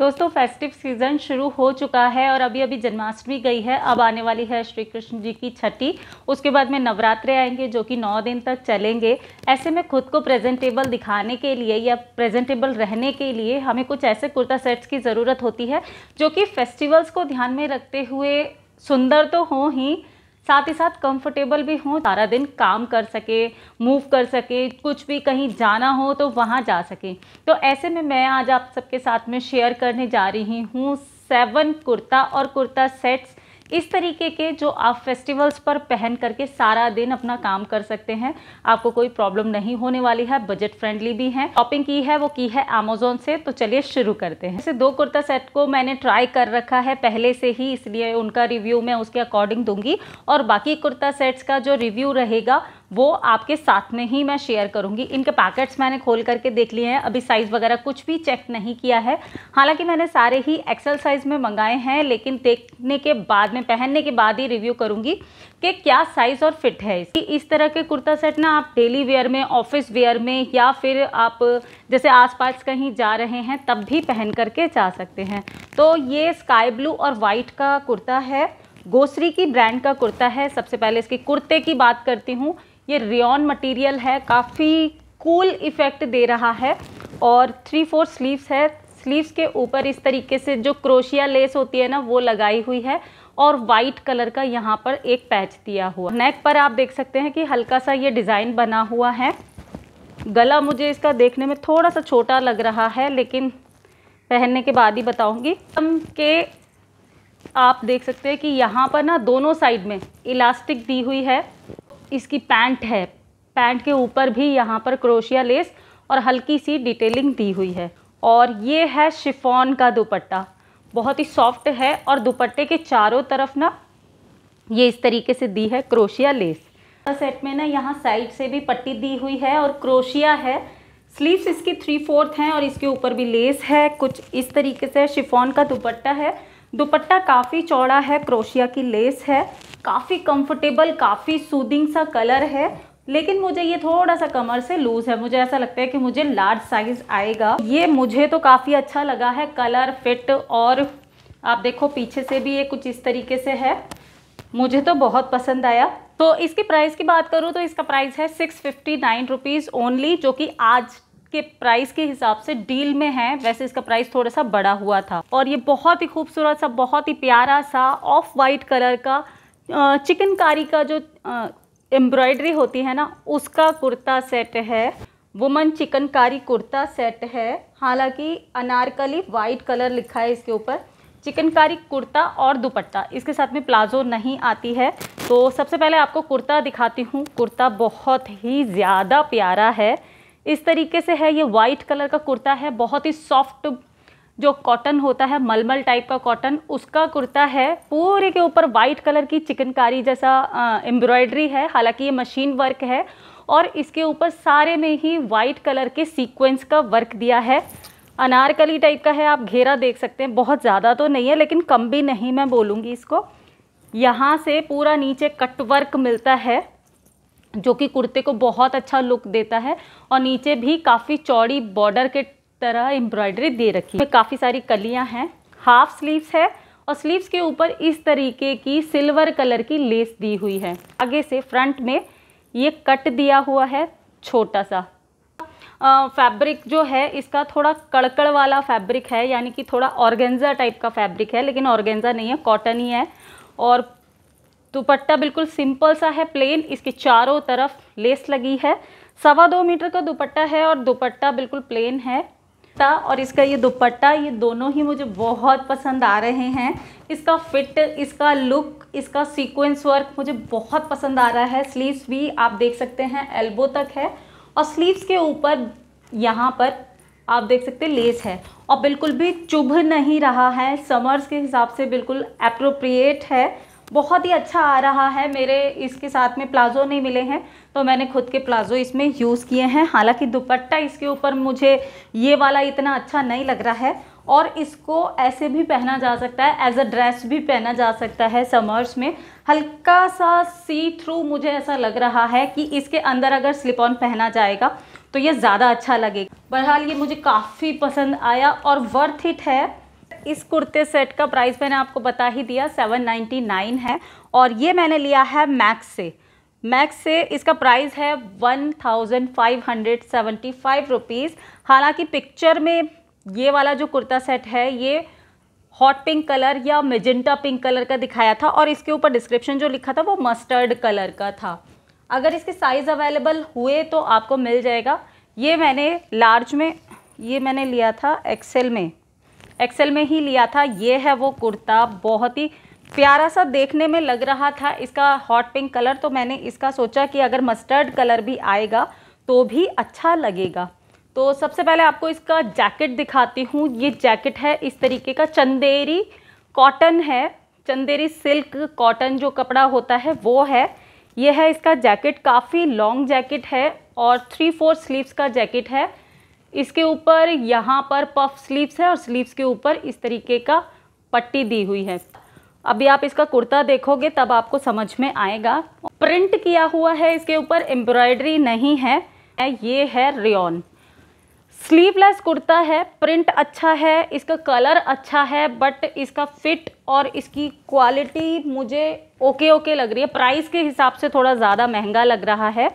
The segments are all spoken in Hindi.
दोस्तों फेस्टिव सीज़न शुरू हो चुका है और अभी अभी जन्माष्टमी गई है अब आने वाली है श्री कृष्ण जी की छठी उसके बाद में नवरात्रे आएंगे जो कि नौ दिन तक चलेंगे ऐसे में खुद को प्रेजेंटेबल दिखाने के लिए या प्रेजेंटेबल रहने के लिए हमें कुछ ऐसे कुर्ता सेट्स की ज़रूरत होती है जो कि फेस्टिवल्स को ध्यान में रखते हुए सुंदर तो हों ही साथ ही साथ कंफर्टेबल भी हों सारा दिन काम कर सके मूव कर सके कुछ भी कहीं जाना हो तो वहाँ जा सके तो ऐसे में मैं आज आप सबके साथ में शेयर करने जा रही हूँ सेवन कुर्ता और कुर्ता सेट्स इस तरीके के जो आप फेस्टिवल्स पर पहन करके सारा दिन अपना काम कर सकते हैं आपको कोई प्रॉब्लम नहीं होने वाली है बजट फ्रेंडली भी है शॉपिंग की है वो की है अमेजोन से तो चलिए शुरू करते हैं ऐसे दो कुर्ता सेट को मैंने ट्राई कर रखा है पहले से ही इसलिए उनका रिव्यू मैं उसके अकॉर्डिंग दूंगी और बाकी कुर्ता सेट्स का जो रिव्यू रहेगा वो आपके साथ में ही मैं शेयर करूंगी इनके पैकेट्स मैंने खोल करके देख लिए हैं अभी साइज़ वगैरह कुछ भी चेक नहीं किया है हालांकि मैंने सारे ही एक्सल साइज़ में मंगाए हैं लेकिन देखने के बाद में पहनने के बाद ही रिव्यू करूँगी कि क्या साइज़ और फिट है इसकी इस तरह के कुर्ता सेट ना आप डेली वेयर में ऑफिस वेयर में या फिर आप जैसे आस कहीं जा रहे हैं तब भी पहन करके जा सकते हैं तो ये स्काई ब्लू और वाइट का कुर्ता है गोसरी की ब्रांड का कुर्ता है सबसे पहले इसके कुर्ते की बात करती हूँ ये रियॉन मटेरियल है काफ़ी कूल इफ़ेक्ट दे रहा है और थ्री फोर स्लीव्स है स्लीव्स के ऊपर इस तरीके से जो क्रोशिया लेस होती है ना वो लगाई हुई है और वाइट कलर का यहाँ पर एक पैच दिया हुआ नेक पर आप देख सकते हैं कि हल्का सा ये डिज़ाइन बना हुआ है गला मुझे इसका देखने में थोड़ा सा छोटा लग रहा है लेकिन पहनने के बाद ही बताऊंगी कम के आप देख सकते हैं कि यहाँ पर ना दोनों साइड में इलास्टिक दी हुई है इसकी पैंट है पैंट के ऊपर भी यहाँ पर क्रोशिया लेस और हल्की सी डिटेलिंग दी हुई है और ये है शिफॉन का दुपट्टा बहुत ही सॉफ्ट है और दुपट्टे के चारों तरफ ना ये इस तरीके से दी है क्रोशिया लेस सेट में ना यहाँ साइड से भी पट्टी दी हुई है और क्रोशिया है स्लीव्स इसकी थ्री फोर्थ हैं और इसके ऊपर भी लेस है कुछ इस तरीके से शिफॉन का दुपट्टा है दुपट्टा काफ़ी चौड़ा है क्रोशिया की लेस है काफ़ी कंफर्टेबल काफ़ी सूदिंग सा कलर है लेकिन मुझे ये थोड़ा सा कमर से लूज है मुझे ऐसा लगता है कि मुझे लार्ज साइज आएगा ये मुझे तो काफ़ी अच्छा लगा है कलर फिट और आप देखो पीछे से भी ये कुछ इस तरीके से है मुझे तो बहुत पसंद आया तो इसकी प्राइस की बात करूँ तो इसका प्राइस है six fifty nine rupees only जो कि आज के प्राइस के हिसाब से डील में है वैसे इसका प्राइस थोड़ा सा बड़ा हुआ था और ये बहुत ही खूबसूरत सा बहुत ही प्यारा सा ऑफ वाइट कलर का चिकनकारी का जो एम्ब्रॉयडरी होती है ना उसका कुर्ता सेट है वुमन चिकनकारी कुर्ता सेट है हालांकि अनारकली वाइट कलर लिखा है इसके ऊपर चिकनकारी कुर्ता और दुपट्टा इसके साथ में प्लाजो नहीं आती है तो सबसे पहले आपको कुर्ता दिखाती हूँ कुर्ता बहुत ही ज़्यादा प्यारा है इस तरीके से है ये वाइट कलर का कुर्ता है बहुत ही सॉफ्ट जो कॉटन होता है मलमल टाइप का कॉटन उसका कुर्ता है पूरे के ऊपर वाइट कलर की चिकनकारी जैसा एम्ब्रॉयडरी है हालांकि ये मशीन वर्क है और इसके ऊपर सारे में ही वाइट कलर के सीक्वेंस का वर्क दिया है अनारकली टाइप का है आप घेरा देख सकते हैं बहुत ज़्यादा तो नहीं है लेकिन कम भी नहीं मैं बोलूँगी इसको यहाँ से पूरा नीचे कट वर्क मिलता है जो कि कुर्ते को बहुत अच्छा लुक देता है और नीचे भी काफ़ी चौड़ी बॉर्डर के तरह एम्ब्रॉयडरी दे रखी है काफ़ी सारी कलियां हैं हाफ स्लीव्स है और स्लीव्स के ऊपर इस तरीके की सिल्वर कलर की लेस दी हुई है आगे से फ्रंट में ये कट दिया हुआ है छोटा सा फैब्रिक जो है इसका थोड़ा कड़कड़ वाला फैब्रिक है यानी कि थोड़ा ऑर्गेंजा टाइप का फैब्रिक है लेकिन ऑर्गेंजा नहीं है कॉटन ही है और दुपट्टा बिल्कुल सिंपल सा है प्लेन इसके चारों तरफ लेस लगी है सवा दो मीटर का दुपट्टा है और दुपट्टा बिल्कुल प्लेन है और इसका ये दुपट्टा ये दोनों ही मुझे बहुत पसंद आ रहे हैं इसका फिट इसका लुक इसका सीक्वेंस वर्क मुझे बहुत पसंद आ रहा है स्लीव्स भी आप देख सकते हैं एल्बो तक है और स्लीव्स के ऊपर यहाँ पर आप देख सकते हैं लेस है और बिल्कुल भी चुभ नहीं रहा है समर्स के हिसाब से बिल्कुल अप्रोप्रिएट है बहुत ही अच्छा आ रहा है मेरे इसके साथ में प्लाज़ो नहीं मिले हैं तो मैंने खुद के प्लाज़ो इसमें यूज़ किए हैं हालांकि दुपट्टा इसके ऊपर मुझे ये वाला इतना अच्छा नहीं लग रहा है और इसको ऐसे भी पहना जा सकता है एज अ ड्रेस भी पहना जा सकता है समर्स में हल्का सा सी थ्रू मुझे ऐसा लग रहा है कि इसके अंदर अगर स्लिप ऑन पहना जाएगा तो ये ज़्यादा अच्छा लगेगा बहरहाल ये मुझे काफ़ी पसंद आया और वर्थ इट है इस कुर्ते सेट का प्राइस मैंने आपको बता ही दिया 799 है और ये मैंने लिया है मैक्स से मैक्स से इसका प्राइस है one thousand five hundred seventy five rupees हालाँकि पिक्चर में ये वाला जो कुर्ता सेट है ये हॉट पिंक कलर या मेजेंटा पिंक कलर का दिखाया था और इसके ऊपर डिस्क्रिप्शन जो लिखा था वो मस्टर्ड कलर का था अगर इसके साइज़ अवेलेबल हुए तो आपको मिल जाएगा ये मैंने लार्ज में ये मैंने लिया था एक्सेल में एक्सेल में ही लिया था ये है वो कुर्ता बहुत ही प्यारा सा देखने में लग रहा था इसका हॉट पिंक कलर तो मैंने इसका सोचा कि अगर मस्टर्ड कलर भी आएगा तो भी अच्छा लगेगा तो सबसे पहले आपको इसका जैकेट दिखाती हूँ ये जैकेट है इस तरीके का चंदेरी कॉटन है चंदेरी सिल्क कॉटन जो कपड़ा होता है वो है ये है इसका जैकेट काफ़ी लॉन्ग जैकेट है और थ्री फोर स्लीव्स का जैकेट है इसके ऊपर यहाँ पर पफ स्लीव्स है और स्लीव्स के ऊपर इस तरीके का पट्टी दी हुई है अभी आप इसका कुर्ता देखोगे तब आपको समझ में आएगा प्रिंट किया हुआ है इसके ऊपर एम्ब्रॉयडरी नहीं है ये है रियोन स्लीवलेस कुर्ता है प्रिंट अच्छा है इसका कलर अच्छा है बट इसका फिट और इसकी क्वालिटी मुझे ओके ओके लग रही है प्राइस के हिसाब से थोड़ा ज़्यादा महंगा लग रहा है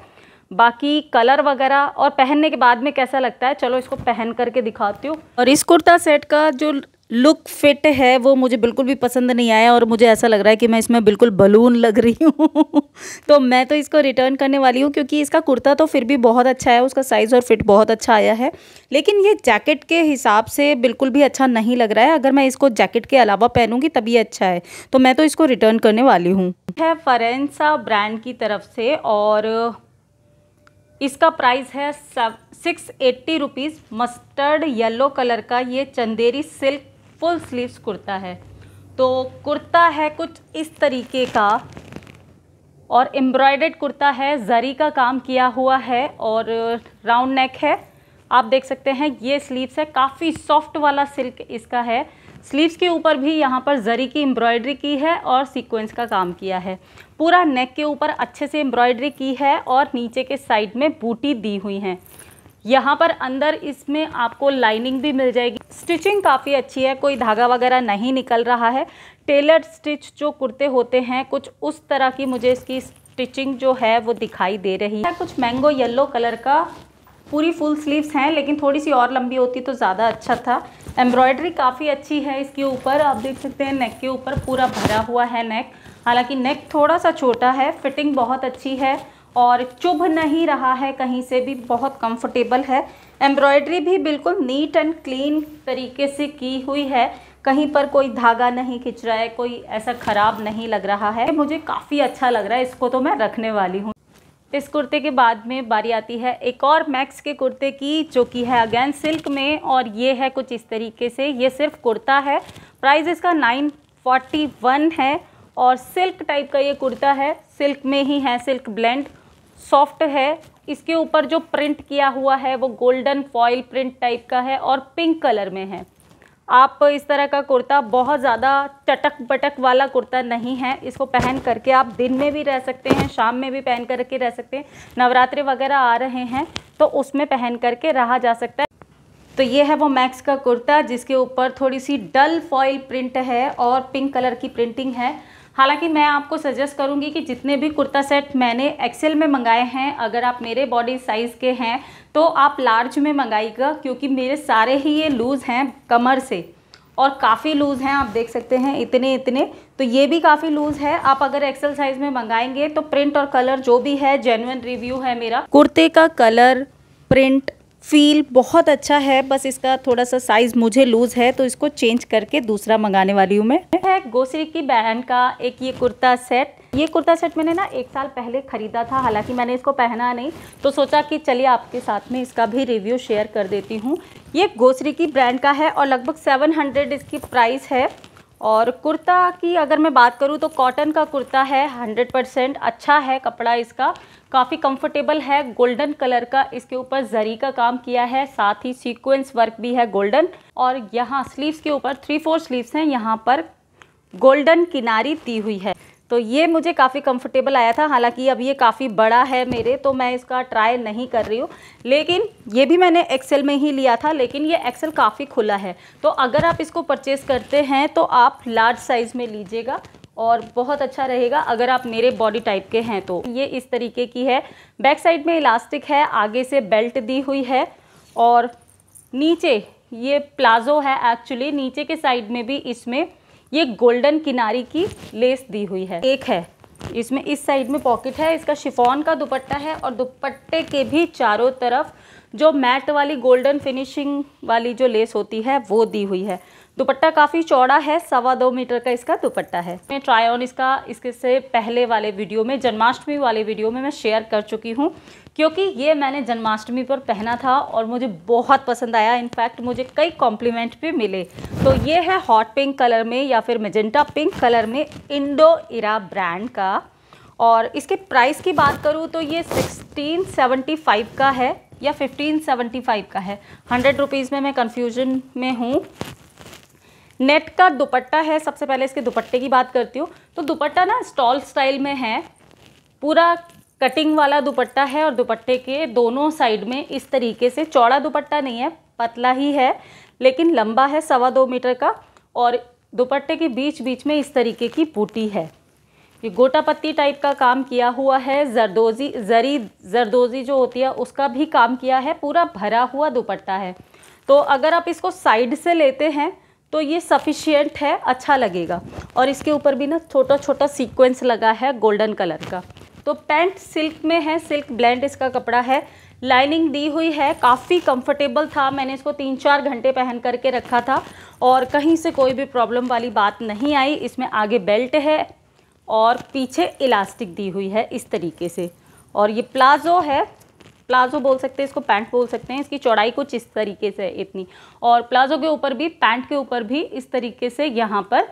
बाकी कलर वगैरह और पहनने के बाद में कैसा लगता है चलो इसको पहन करके दिखाती हूँ और इस कुर्ता सेट का जो लुक फिट है वो मुझे बिल्कुल भी पसंद नहीं आया और मुझे ऐसा लग रहा है कि मैं इसमें बिल्कुल बलून लग रही हूँ तो मैं तो इसको रिटर्न करने वाली हूँ क्योंकि इसका कुर्ता तो फिर भी बहुत अच्छा है उसका साइज़ और फिट बहुत अच्छा आया है लेकिन ये जैकेट के हिसाब से बिल्कुल भी अच्छा नहीं लग रहा है अगर मैं इसको जैकेट के अलावा पहनूँगी तभी अच्छा है तो मैं तो इसको रिटर्न करने वाली हूँ है फरेंसा ब्रांड की तरफ से और इसका प्राइस है six eighty rupees mustard yellow colour का ये Chanderi silk full sleeves kurta है तो कुर्ता है कुछ इस तरीके का और एम्ब्रॉयडेड कुर्ता है जरी का काम किया हुआ है और राउंड नेक है आप देख सकते हैं ये स्लीव्स है काफ़ी सॉफ्ट वाला सिल्क इसका है स्लीव्स के ऊपर भी यहाँ पर जरी की एम्ब्रॉयडरी की है और सीक्वेंस का काम किया है पूरा नेक के ऊपर अच्छे से एम्ब्रॉयडरी की है और नीचे के साइड में बूटी दी हुई हैं यहाँ पर अंदर इसमें आपको लाइनिंग भी मिल जाएगी स्टिचिंग काफ़ी अच्छी है कोई धागा वगैरह नहीं निकल रहा है टेलर स्टिच जो कुर्ते होते हैं कुछ उस तरह की मुझे इसकी स्टिचिंग जो है वो दिखाई दे रही है कुछ मैंगो येलो कलर का पूरी फुल स्लीव्स हैं लेकिन थोड़ी सी और लंबी होती तो ज़्यादा अच्छा था एम्ब्रॉयडरी काफ़ी अच्छी है इसके ऊपर आप देख सकते हैं नेक के ऊपर पूरा भरा हुआ है नेक हालांकि नेक थोड़ा सा छोटा है फिटिंग बहुत अच्छी है और चुभ नहीं रहा है कहीं से भी बहुत कंफर्टेबल है एम्ब्रॉयडरी भी बिल्कुल नीट एंड क्लीन तरीके से की हुई है कहीं पर कोई धागा नहीं खिंच रहा है कोई ऐसा ख़राब नहीं लग रहा है मुझे काफ़ी अच्छा लग रहा है इसको तो मैं रखने वाली हूँ इस कुर्ते के बाद में बारी आती है एक और मैक्स के कुर्ते की जो कि है अगेन सिल्क में और ये है कुछ इस तरीके से ये सिर्फ कुर्ता है प्राइस इसका नाइन फोर्टी वन है और सिल्क टाइप का ये कुर्ता है सिल्क में ही है सिल्क ब्लेंड सॉफ्ट है इसके ऊपर जो प्रिंट किया हुआ है वो गोल्डन फॉइल प्रिंट टाइप का है और पिंक कलर में है आप इस तरह का कुर्ता बहुत ज़्यादा चटक बटक वाला कुर्ता नहीं है इसको पहन करके आप दिन में भी रह सकते हैं शाम में भी पहन करके रह सकते हैं नवरात्रि वगैरह आ रहे हैं तो उसमें पहन करके रहा जा सकता है तो ये है वो मैक्स का कुर्ता जिसके ऊपर थोड़ी सी डल फॉइल प्रिंट है और पिंक कलर की प्रिंटिंग है हालांकि मैं आपको सजेस्ट करूंगी कि जितने भी कुर्ता सेट मैंने एक्सेल में मंगाए हैं अगर आप मेरे बॉडी साइज़ के हैं तो आप लार्ज में मंगाइएगा क्योंकि मेरे सारे ही ये लूज़ हैं कमर से और काफ़ी लूज़ हैं आप देख सकते हैं इतने इतने तो ये भी काफ़ी लूज़ है आप अगर एक्सेल साइज़ में मंगाएंगे तो प्रिंट और कलर जो भी है जेनुअन रिव्यू है मेरा कुर्ते का कलर प्रिंट फील बहुत अच्छा है बस इसका थोड़ा सा साइज़ मुझे लूज़ है तो इसको चेंज करके दूसरा मंगाने वाली हूँ मैं है गोसरी की बहन का एक ये कुर्ता सेट ये कुर्ता सेट मैंने ना एक साल पहले ख़रीदा था हालांकि मैंने इसको पहना नहीं तो सोचा कि चलिए आपके साथ में इसका भी रिव्यू शेयर कर देती हूँ ये गोसरी की ब्रांड का है और लगभग सेवन हंड्रेड इसकी प्राइस है और कुर्ता की अगर मैं बात करूँ तो कॉटन का कुर्ता है हंड्रेड परसेंट अच्छा है कपड़ा इसका काफ़ी कंफर्टेबल है गोल्डन कलर का इसके ऊपर जरी का काम किया है साथ ही सीक्वेंस वर्क भी है गोल्डन और यहाँ स्लीव्स के ऊपर थ्री फोर स्लीव्स हैं यहाँ पर गोल्डन किनारी दी हुई है तो ये मुझे काफ़ी कंफर्टेबल आया था हालांकि अब ये काफ़ी बड़ा है मेरे तो मैं इसका ट्राई नहीं कर रही हूँ लेकिन ये भी मैंने एक्सेल में ही लिया था लेकिन ये एक्सेल काफ़ी खुला है तो अगर आप इसको परचेज़ करते हैं तो आप लार्ज साइज़ में लीजिएगा और बहुत अच्छा रहेगा अगर आप मेरे बॉडी टाइप के हैं तो ये इस तरीके की है बैक साइड में इलास्टिक है आगे से बेल्ट दी हुई है और नीचे ये प्लाजो है एक्चुअली नीचे के साइड में भी इसमें ये गोल्डन किनारी की लेस दी हुई है एक है इसमें इस साइड में पॉकेट है इसका शिफॉन का दुपट्टा है और दुपट्टे के भी चारों तरफ जो मैट वाली गोल्डन फिनिशिंग वाली जो लेस होती है वो दी हुई है दुपट्टा काफ़ी चौड़ा है सवा दो मीटर का इसका दुपट्टा है मैं ट्राई ऑन इसका इसके से पहले वाले वीडियो में जन्माष्टमी वाले वीडियो में मैं शेयर कर चुकी हूँ क्योंकि ये मैंने जन्माष्टमी पर पहना था और मुझे बहुत पसंद आया इनफैक्ट मुझे कई कॉम्प्लीमेंट भी मिले तो ये है हॉट पिंक कलर में या फिर मेजेंटा पिंक कलर में इंडो इरा ब्रांड का और इसके प्राइस की बात करूँ तो ये सिक्सटीन सेवेंटी फाइव का है या फिफ्टीन सेवेंटी फाइव का है हंड्रेड रुपीज़ में मैं कन्फ्यूजन में हूँ नेट का दुपट्टा है सबसे पहले इसके दुपट्टे की बात करती हूँ तो दुपट्टा ना स्टॉल स्टाइल में है पूरा कटिंग वाला दुपट्टा है और दुपट्टे के दोनों साइड में इस तरीके से चौड़ा दुपट्टा नहीं है पतला ही है लेकिन लंबा है सवा दो मीटर का और दुपट्टे के बीच बीच में इस तरीके की बूटी है ये गोटा पत्ती टाइप का काम किया हुआ है जरदोजी जरी जरदोजी जो होती है उसका भी काम किया है पूरा भरा हुआ दुपट्टा है तो अगर आप इसको साइड से लेते हैं तो ये सफिशियंट है अच्छा लगेगा और इसके ऊपर भी ना छोटा छोटा सीक्वेंस लगा है गोल्डन कलर का तो पैंट सिल्क में है सिल्क ब्लेंड इसका कपड़ा है लाइनिंग दी हुई है काफ़ी कंफर्टेबल था मैंने इसको तीन चार घंटे पहन करके रखा था और कहीं से कोई भी प्रॉब्लम वाली बात नहीं आई इसमें आगे बेल्ट है और पीछे इलास्टिक दी हुई है इस तरीके से और ये प्लाज़ो है प्लाजो बोल सकते हैं इसको पैंट बोल सकते हैं इसकी चौड़ाई कुछ इस तरीके से इतनी और प्लाजो के ऊपर भी पैंट के ऊपर भी इस तरीके से यहाँ पर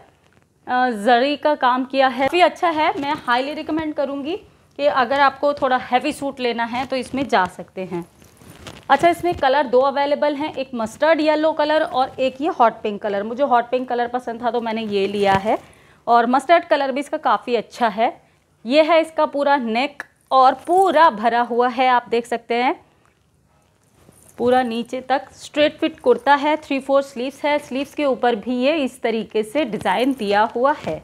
जरी का काम किया है काफ़ी अच्छा है मैं हाईली रिकमेंड करूँगी कि अगर आपको थोड़ा हैवी सूट लेना है तो इसमें जा सकते हैं अच्छा इसमें कलर दो अवेलेबल हैं एक मस्टर्ड येलो कलर और एक ये हॉट पिंक कलर मुझे हॉट पिंक कलर पसंद था तो मैंने ये लिया है और मस्टर्ड कलर भी इसका काफ़ी अच्छा है ये है इसका पूरा नेक और पूरा भरा हुआ है आप देख सकते हैं पूरा नीचे तक स्ट्रेट फिट कुर्ता है थ्री फोर स्लीव्स है स्लीव्स के ऊपर भी ये इस तरीके से डिज़ाइन दिया हुआ है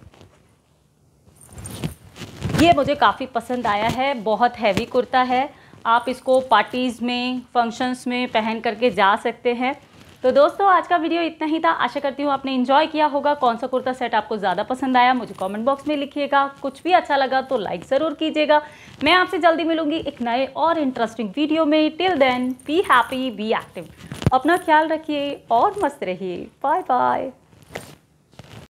ये मुझे काफ़ी पसंद आया है बहुत हैवी कुर्ता है आप इसको पार्टीज़ में फंक्शंस में पहन करके जा सकते हैं तो दोस्तों आज का वीडियो इतना ही था आशा करती हूँ आपने इन्जॉय किया होगा कौन सा कुर्ता सेट आपको ज़्यादा पसंद आया मुझे कॉमेंट बॉक्स में लिखिएगा कुछ भी अच्छा लगा तो लाइक ज़रूर कीजिएगा मैं आपसे जल्दी मिलूंगी एक नए और इंटरेस्टिंग वीडियो में till then be happy be active अपना ख्याल रखिए और मस्त रहिए बाय बाय